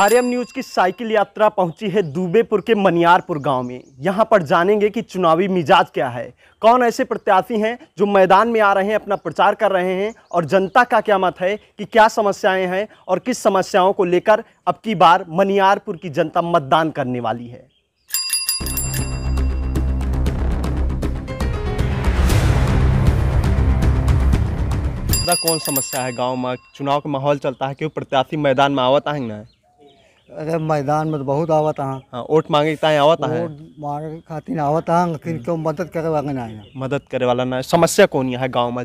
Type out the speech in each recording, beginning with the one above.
Aryam news की cycle यात्रा पहुंची है दुबेपुर के मनियारपुर गांव में यहां पर जानेंगे कि चुनावी मिजाज क्या है कौन ऐसे प्रत्याशी हैं जो मैदान में आ रहे हैं अपना प्रचार कर रहे हैं और जनता का क्या मत है कि क्या समस्याएं हैं और किस समस्याओं को लेकर अब की बार मनियारपुर की जनता मतदान करने वाली है कौन समस्या है गाँव में चुनाव का माहौल चलता है क्यों प्रत्याशी मैदान में आवाता है ना अरे मैदान में तो बहुत आवत हाँ वोट मांगे आवत है वोट मांगे खातिर आवत हाँ लेकिन क्यों मदद करे वाला ना है मदद करे वाला ना है। समस्या कौन है गाँव में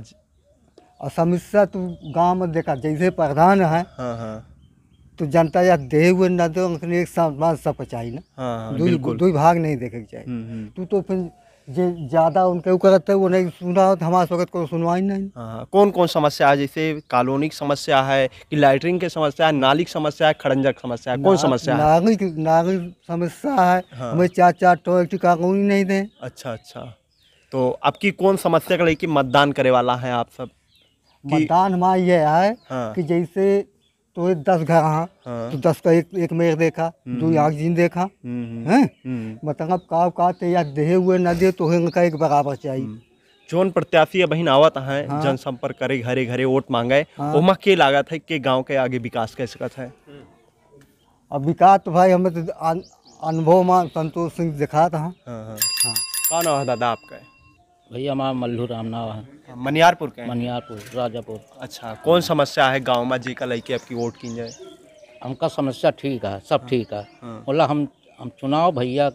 और समस्या तो गाँव में देखा जैसे प्रधान है हाँ हाँ तो जनता या दे हुए ना दे तो एक समाज सब चाहिए ना हाँ, हाँ, दो भाग नहीं देखे चाहिए हम्म, हम्म। तू तो फिर जे ज़्यादा उनके ऊपर रहते वो नहीं सुना तो हमारे स्वागत को सुनवाई नहीं हाँ कौन कौन समस्या है जैसे कॉलोनी की समस्या है कि लाइटरिंग की समस्या है नाली की समस्या है खड़ंजा की समस्या है कौन समस्या नागरिक नागरिक समस्या है हाँ। हमें चार चार टो एक कानूनी नहीं दें अच्छा अच्छा तो आपकी कौन समस्या का लेकिन मतदान करे वाला है आप सब मतदान हमारा यह है हाँ। कि जैसे तो ये दस घर हाँ तो दस का एक एक मेर देखा हम्म। दो आगजीन देखा हम्म, हम्म। है मतलब का का ते तो या दे हुए न दे तो इनका एक बराबर चाहिए जोन प्रत्याशी बहन आवत है हाँ। जनसंपर्क करे घरे घरे वोट मांगे हाँ। के लागत है के गांव के आगे विकास कर सकत है अब विकास तो भाई हमें तो अनुभव मां संतोष सिंह दिखा था हाँ हाँ, हाँ। कौन दादा आपका है भैया हमारा मल्लू राम नाव है मनियारपुर के मनियारपुर राजापुर अच्छा कौन समस्या है गाँव में जी का लैके आपकी वोट की जाए हमका समस्या ठीक है सब हाँ। ठीक है हाँ। बोला हम हम चुनाव भैया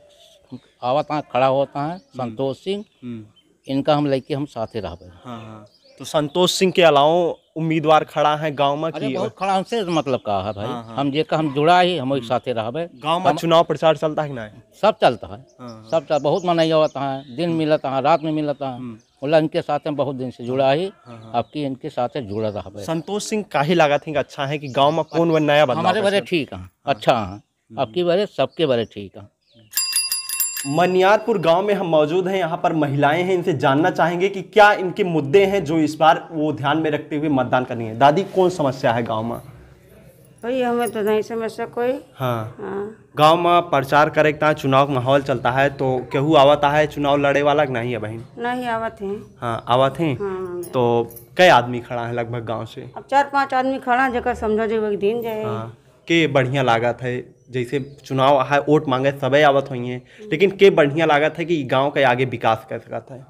आवत हैं खड़ा होता है हम्म। संतोष सिंह हम्म। इनका हम लैके हम साथ ही रह हाँ, हाँ। तो संतोष सिंह के अलावा उम्मीदवार खड़ा है गाँव में की बहुत खड़ा से मतलब कहा है भाई हाँ, हाँ। हम जे का हम जुड़ा ही हम एक साथे रहबे गाँव में चुनाव प्रचार चलता है ना सब चलता है हाँ, सब चल बहुत मनाई आवत है दिन मिलता है रात में मिलता है बोला इनके साथ हम बहुत दिन से जुड़ा ही अब की इनके साथ जुड़ा रहा है संतोष सिंह का ही लगा थी अच्छा है कि गांव में कौन नया बदलाव हमारे बड़े ठीक है अच्छा है अब की बड़े सबके बड़े ठीक है मनियारपुर गांव में हम मौजूद हैं यहां पर महिलाएं हैं इनसे जानना चाहेंगे कि क्या इनके मुद्दे हैं जो इस बार वो ध्यान में रखते हुए मतदान करनी है दादी कौन समस्या है गांव में भाई हमें तो नहीं समस्या कोई हाँ, हाँ। गांव में प्रचार करे ता चुनाव माहौल चलता है तो केहू आवत है चुनाव लड़े वाला नहीं है बहन नहीं आवत है हाँ आवत है हाँ, तो कई आदमी खड़ा है लगभग गाँव से अब चार पाँच आदमी खड़ा है जगह समझो जो दिन जाए हाँ। के बढ़िया लागत है जैसे चुनाव है वोट मांगे सबे आवत हुई हैं लेकिन के बढ़िया लागत है कि गांव का आगे विकास कर सका था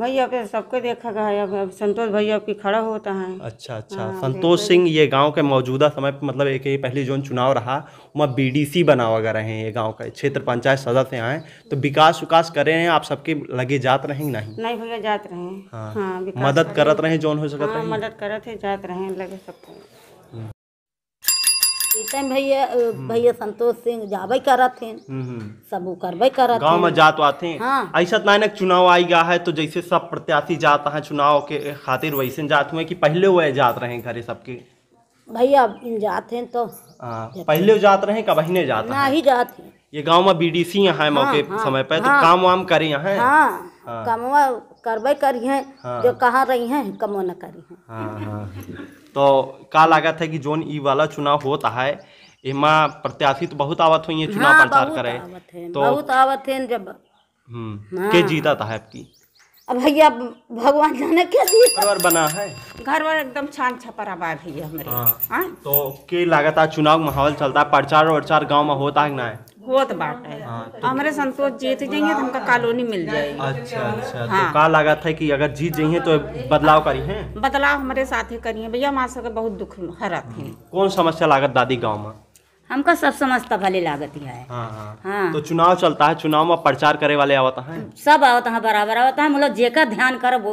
भैया के सबके देखा गया है अब संतोष भैया आपकी खड़ा होता है अच्छा अच्छा हाँ, संतोष सिंह ये गांव के मौजूदा समय पर मतलब एक ये पहली जोन चुनाव रहा वहाँ बी डी सी बना वगैरह रहे हैं ये गांव का क्षेत्र पंचायत सदस्य आए तो विकास विकास कर रहे हैं आप सबके लगे जात रहे नहीं नहीं भैया जात रहे हैं हाँ, हाँ, हाँ मदद करत रहे जोन हो सकता है मदद करते जात रहे लगे सबको टाइम भैया भैया संतोष सिंह जाबे करत हैं हम्म, हम्म। सब करबे करत गांव में जात आते हैं हाँ। ऐसा तो नानक चुनाव आई गया है तो जैसे सब प्रत्याशी जाता है चुनाव के खातिर वैसे जात हुए कि पहले वो जात रहे घरे सबके भैया जात हैं तो आ, हाँ, पहले जात रहे का बहने जात ना ही जात हैं ये गांव में बीडीसी यहाँ हाँ, मौके हाँ, समय पे तो काम वाम करे यहाँ हाँ, हाँ, करबे करी हैं जो कहाँ रही हैं कमो न करी हैं तो का लागत है कि जोन ई वाला चुनाव होता है इमा प्रत्याशी तो बहुत आवत हुई है चुनाव हाँ, प्रचार करे तो बहुत आवत है जब हम्म, हाँ। के जीता था आपकी अब भैया भगवान जाने के तो- घर बना है घर वर एकदम छान छपरा बा भैया हमारे हाँ।, हाँ। तो के लागत चुनाव माहौल चलता है प्रचार वरचार गाँव में होता है ना है होत बाटे हाँ, तो- हमरे संतोष जीत जाइए तो हमका कॉलोनी मिल जाएगी अच्छा अच्छा तो हाँ। तो का लगा था कि अगर जीत जाइए तो बदलाव करी है बदलाव हमारे साथ ही करी है भैया हमारे सबके बहुत दुख हरत है हम्म, कौन समस्या लागत दादी गाँव में हमका सब समझता भले लागत है हाँ, हाँ, हाँ। तो चुनाव चलता है चुनाव में प्रचार करे वाले आवत है सब आवत है बराबर आवत है मतलब जेका ध्यान करब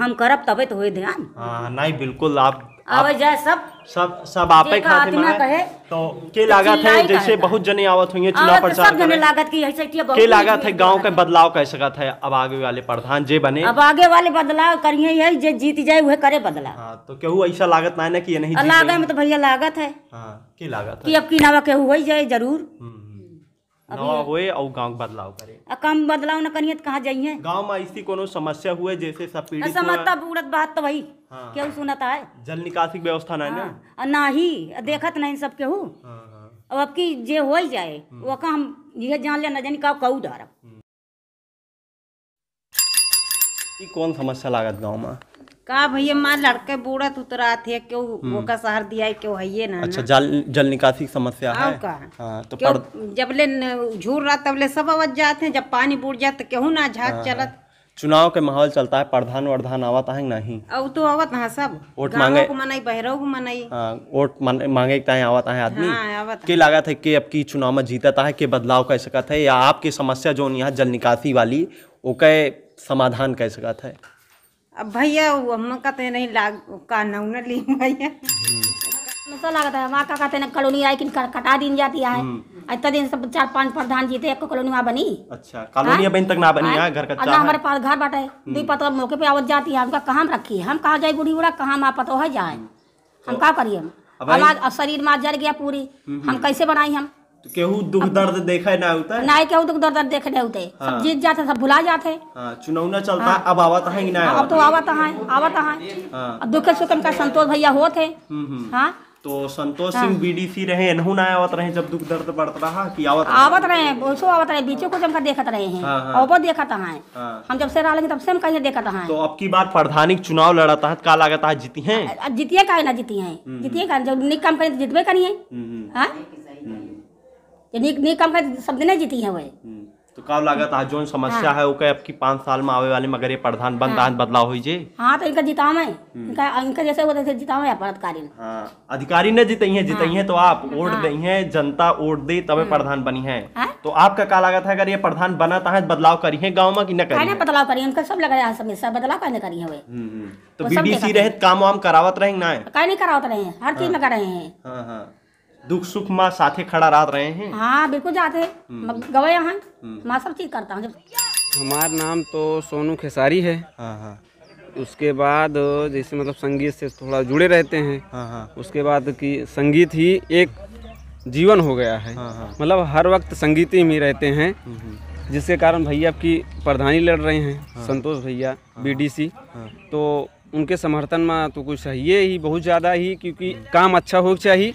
हम करब तबे तो हो ध्यान हाँ नहीं बिल्कुल आप आवत जाए सब सब सब आपे खाते में कहे तो के लागत तो है जैसे बहुत जने आवत हुई है चुनाव प्रचार सब लागत की ऐसे के लागत है गांव के बदलाव कह सकत है अब आगे वाले प्रधान जे बने अब आगे वाले बदलाव करिए है जे जीत जाए वह करे बदलाव हां तो केहू ऐसा लागत ना ना कि ये नहीं लागत में तो भैया लागत है हां की लागत है कि अब की नावा केहू हो जाए जरूर हम्म। नवा होए और गांव बदलाव करे काम बदलाव न करिए तो कहाँ जाइए गांव में ऐसी कोनो समस्या हुए जैसे सब तो समझता बात तो वही हाँ। क्यों सुनता है जल निकासी व्यवस्था ना हाँ। ना ना ही देखत नहीं सब केहू हाँ, हाँ। अब अब की जे हो जाए हम्म। वो हम ये जान ले ना जानी का कहू दारा हम्म। कौन समस्या लागत गाँव में का भैया माँ लड़के बूढ़ा तो उतरा थे क्यों वो हम्म। का शहर दिया है क्यों है ये ना अच्छा जल जल निकासी की समस्या हाँ, है का हाँ, तो पर... जब ले झूर रहा तब ले सब आवाज जाते हैं जब पानी बूढ़ जाए तो क्यों ना झाग हाँ, चलत चुनाव के माहौल चलता है प्रधान वर्धान आवत है नहीं अब तो आवत हाँ सब वोट मांगे को मनाई बहरों को मनाई वोट मांगे ताए आवत है आदमी के लागत है कि अब की चुनाव में जीतता है के बदलाव कह सकता है या आपकी समस्या जो यहाँ जल निकासी वाली ओके समाधान कह सकता है अब भैया वो हम कहते हैं नहीं लाग का नौना ली भैया तो हम्म। लगता है वहाँ का कहते हैं कॉलोनी आई किन कटा दिन जाती है इतना हम्म। दिन सब चार पांच प्रधान जीते एक कॉलोनी वहाँ बनी अच्छा कॉलोनी बन तक ना बनी है हाँ? हाँ, घर का हमारे पास घर बाटे हम्म। दुई पतो मौके पे आवत जाती है उनका कहाँ रखी है हम कहाँ जाए बूढ़ी बूढ़ा कहाँ माँ पतो है जाए हम क्या करिए हम आज शरीर माँ जल गया पूरी हम कैसे बनाई हम तो केहू दुख दर्द देखे ना होता है नहीं केहू दुख दर्द देखे ना होते सब हाँ। जीत जाते सब भुला जाते हाँ, चुनावना चलता हाँ। अब आवत है ना हाँ, अब तो आवत है आवत है हां दुख सुख का संतोष भैया होत होते हम्म, हम्म। हां तो संतोष सिंह बीडीसी रहे नहु ना आवत रहे जब दुख दर्द बढ़त रहा कि आवत आवत रहे ओसो आवत रहे बीचो को जमकर देखत रहे हैं हाँ, वो देखत हैं हाँ, हम जब से रहा तब से हम कहीं देखत हैं तो अब की बार प्रधानिक चुनाव लड़ता है का लागत है जीती हैं जीतिए काहे ना जीती हैं हम्म, जीतिए का जब निक काम करिए तो जीतबे करिए ये नीक नीक काम का सब दिन जीती है वही हम्म, तो कब लागत आज जो समस्या हाँ। है वो कह पाँच साल में आवे वाले मगर ये प्रधान बंद हाँ। बदलाव हुई जी हाँ तो इनका जिताव है हम्म। इनका इनका जैसे होते जैसे जिताव है पदाधिकारी हाँ अधिकारी ने जितई है जितई है हाँ। तो आप वोट हाँ। दी है जनता वोट दी तब हम्म। प्रधान बनी है हाँ? तो आपका क्या लागत है अगर ये प्रधान बना था तो बदलाव करी है गाँव में की न बदलाव करी उनका सब लगा है समस्या बदलाव करने करी है तो बी डी सी रहे काम वाम करावत रहे ना नहीं करावत रहे हर चीज हाँ। में कर रहे हैं हाँ, दुख सुख माँ साथ खड़ा रात रहे हैं हाँ बिल्कुल जाते हम्म। गए हम्म। माँ सब चीज करता हूँ हमारा नाम तो सोनू खेसारी है हाँ, हाँ। उसके बाद जैसे मतलब संगीत से थोड़ा जुड़े रहते हैं हाँ, उसके बाद कि संगीत ही एक जीवन हो गया है मतलब हर वक्त संगीत ही में रहते हैं हम्म, जिसके कारण भैया की प्रधानी लड़ रहे हैं संतोष भैया बीडीसी तो उनके समर्थन में तो कुछ चाहिए ही बहुत ज़्यादा ही क्योंकि काम अच्छा हो चाहिए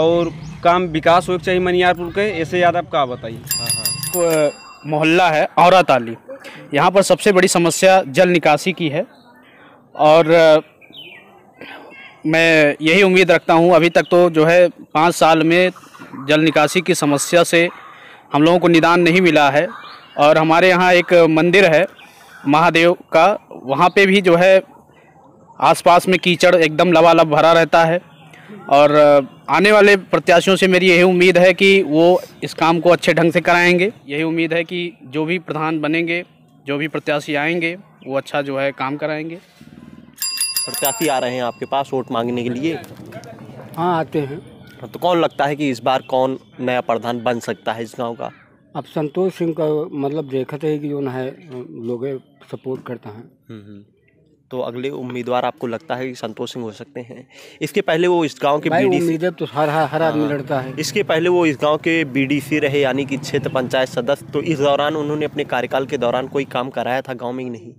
और काम विकास हो चाहिए मनियारपुर के ऐसे याद आप कहा बताइए हाँ, हाँ। मोहल्ला है औरत आली यहाँ पर सबसे बड़ी समस्या जल निकासी की है और मैं यही उम्मीद रखता हूँ अभी तक तो जो है पाँच साल में जल निकासी की समस्या से हम लोगों को निदान नहीं मिला है और हमारे यहाँ एक मंदिर है महादेव का वहाँ पे भी जो है आसपास में कीचड़ एकदम लबालब भरा रहता है और आने वाले प्रत्याशियों से मेरी यही उम्मीद है कि वो इस काम को अच्छे ढंग से कराएंगे यही उम्मीद है कि जो भी प्रधान बनेंगे जो भी प्रत्याशी आएंगे वो अच्छा जो है काम कराएंगे प्रत्याशी आ रहे हैं आपके पास वोट मांगने के लिए हाँ आते हैं तो कौन लगता है कि इस बार कौन नया प्रधान बन सकता है इस गाँव का अब संतोष सिंह का मतलब देखते है कि जो है लोग सपोर्ट करता है हम्म, हम्म। तो अगले उम्मीदवार आपको लगता है कि संतोष सिंह हो सकते हैं इसके पहले वो इस गांव के बीडीसी तो हर हर आदमी हाँ। लड़ता है इसके पहले वो इस गांव के बीडीसी रहे यानी कि क्षेत्र पंचायत सदस्य तो इस दौरान उन्होंने अपने कार्यकाल के दौरान कोई काम कराया था गाँव में ही नहीं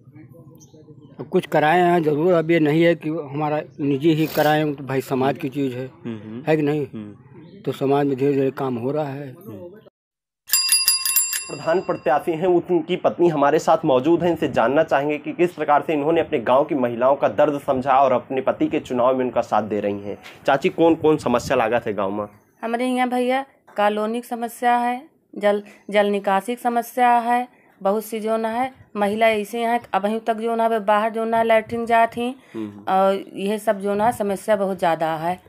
कुछ कराए हैं जरूर अब ये नहीं है कि हमारा निजी ही कराए तो भाई समाज की चीज़ है हम्म, हम्म। कि नहीं हम्म। तो समाज में धीरे धीरे काम हो रहा है प्रधान प्रत्याशी हैं उनकी पत्नी हमारे साथ मौजूद हैं इनसे जानना चाहेंगे कि किस प्रकार से इन्होंने अपने गांव की महिलाओं का दर्द समझा और अपने पति के चुनाव में उनका साथ दे रही हैं चाची कौन कौन समस्या लागा थे गाँव में हमारे यहाँ भैया कॉलोनिक समस्या है जल जल निकासी की समस्या है बहुत सी जो ना है महिला ऐसे यहाँ अभी तक जो ना बाहर जो ना लैट्रिन जाती हम्म। और यह सब जो ना समस्या बहुत ज़्यादा है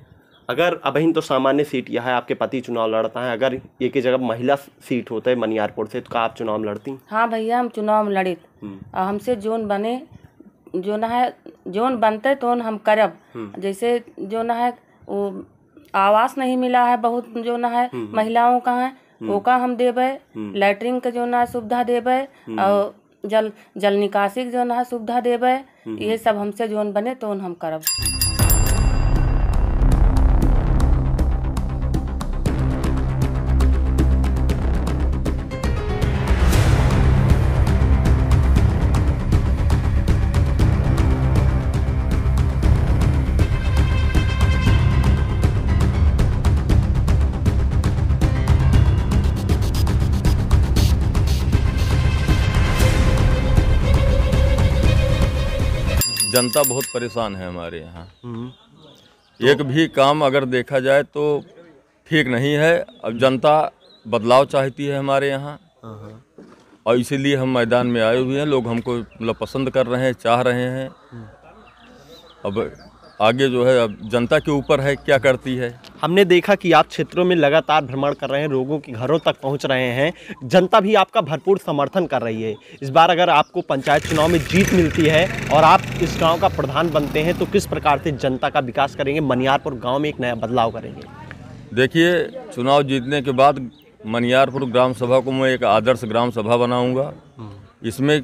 अगर अभिन तो सामान्य सीट यह है आपके पति चुनाव लड़ता है अगर ये की जगह महिला सीट होता है मनियारपुर से तो क्या आप चुनाव लड़ती हाँ भैया हम चुनाव लड़े और हम्म। हमसे जोन बने जो ना है जोन बनते तो हम करब हम्म। जैसे जो ना है वो आवास नहीं मिला है बहुत जो ना है हम्म, महिलाओं का है वो का हम देवे लैटरिन के जो ना सुविधा देवे और जल जल निकासी के जो ना सुविधा देवे ये सब हमसे जोन बने तो हम करब जनता बहुत परेशान है हमारे यहाँ हम्म। तो एक भी काम अगर देखा जाए तो ठीक नहीं है अब जनता बदलाव चाहती है हमारे यहाँ हाँ, हाँ। और इसीलिए हम मैदान में आए हुए हैं लोग हमको मतलब पसंद कर रहे हैं चाह रहे हैं हम्म। अब आगे जो है अब जनता के ऊपर है क्या करती है हमने देखा कि आप क्षेत्रों में लगातार भ्रमण कर रहे हैं लोगों के घरों तक पहुंच रहे हैं जनता भी आपका भरपूर समर्थन कर रही है इस बार अगर आपको पंचायत चुनाव में जीत मिलती है और आप इस गांव का प्रधान बनते हैं तो किस प्रकार से जनता का विकास करेंगे मनियारपुर गाँव में एक नया बदलाव करेंगे देखिए चुनाव जीतने के बाद मनियारपुर ग्राम सभा को मैं एक आदर्श ग्राम सभा बनाऊँगा हम्म। इसमें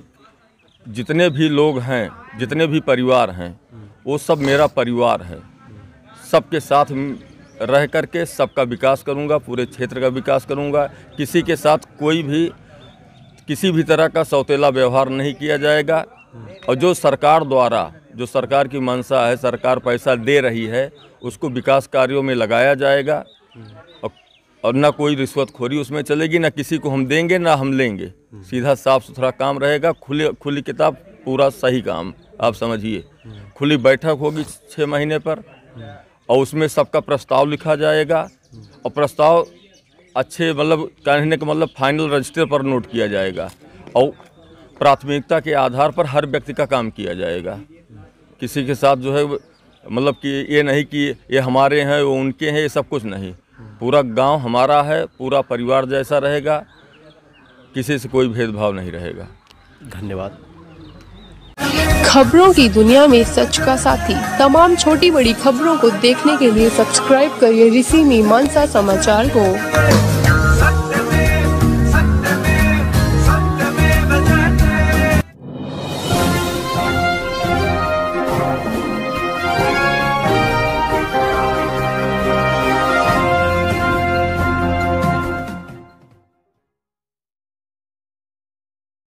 जितने भी लोग हैं जितने भी परिवार हैं हम्म। वो सब मेरा परिवार है सबके साथ रह कर के सबका विकास करूँगा पूरे क्षेत्र का विकास करूँगा किसी के साथ कोई भी किसी भी तरह का सौतेला व्यवहार नहीं किया जाएगा और जो सरकार द्वारा जो सरकार की मंशा है सरकार पैसा दे रही है उसको विकास कार्यों में लगाया जाएगा और, और ना कोई रिश्वतखोरी उसमें चलेगी ना किसी को हम देंगे ना हम लेंगे सीधा साफ सुथरा काम रहेगा खुले खुली किताब पूरा सही काम आप समझिए खुली बैठक होगी छः महीने पर और उसमें सबका प्रस्ताव लिखा जाएगा और प्रस्ताव अच्छे मतलब कहने का मतलब फाइनल रजिस्टर पर नोट किया जाएगा और प्राथमिकता के आधार पर हर व्यक्ति का काम किया जाएगा किसी के साथ जो है मतलब कि ये नहीं कि ये हमारे हैं वो उनके हैं ये सब कुछ नहीं पूरा गांव हमारा है पूरा परिवार जैसा रहेगा किसी से कोई भेदभाव नहीं रहेगा धन्यवाद खबरों की दुनिया में सच का साथी तमाम छोटी बड़ी खबरों को देखने के लिए सब्सक्राइब करिए ऋषि मी मानसा समाचार को